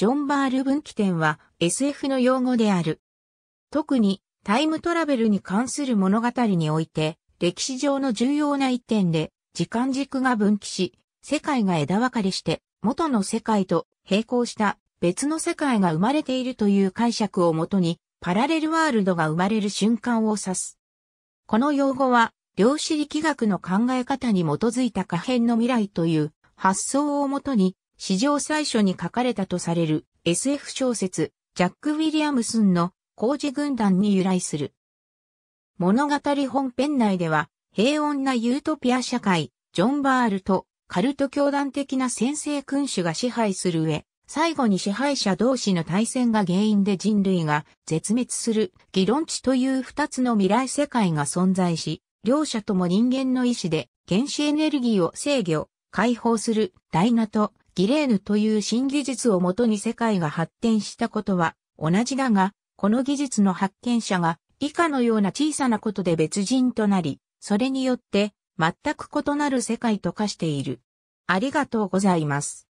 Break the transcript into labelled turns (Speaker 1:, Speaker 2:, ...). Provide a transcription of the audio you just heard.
Speaker 1: ジョン・バール分岐点は SF の用語である。特にタイム
Speaker 2: トラベルに関する物語において歴史上の重要な一点で時間軸が分岐し、世界が枝分かれして元の世界と並行した別の世界が生まれているという解釈をもとにパラレルワールドが生まれる瞬間を指す。この用語は量子力学の考え方に基づいた可変の未来という発想をもとに史上最初に書かれたとされる SF 小説、ジャック・ウィリアムスンの工事軍団に由来する。物語本編内では、平穏なユートピア社会、ジョン・バールとカルト教団的な先制君主が支配する上、最後に支配者同士の対戦が原因で人類が絶滅する議論地という二つの未来世界が存在し、両者とも人間の意志で原子エネルギーを制御、解放するダイナとディレーヌという新技術をもとに世界が発展したことは同じだが、この技術の発見者が以下のような小さなことで別人となり、それによって全く異なる世界
Speaker 1: と化している。ありがとうございます。